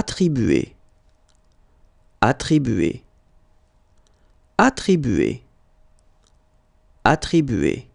Attribuer. Attribuer. Attribuer. Attribuer.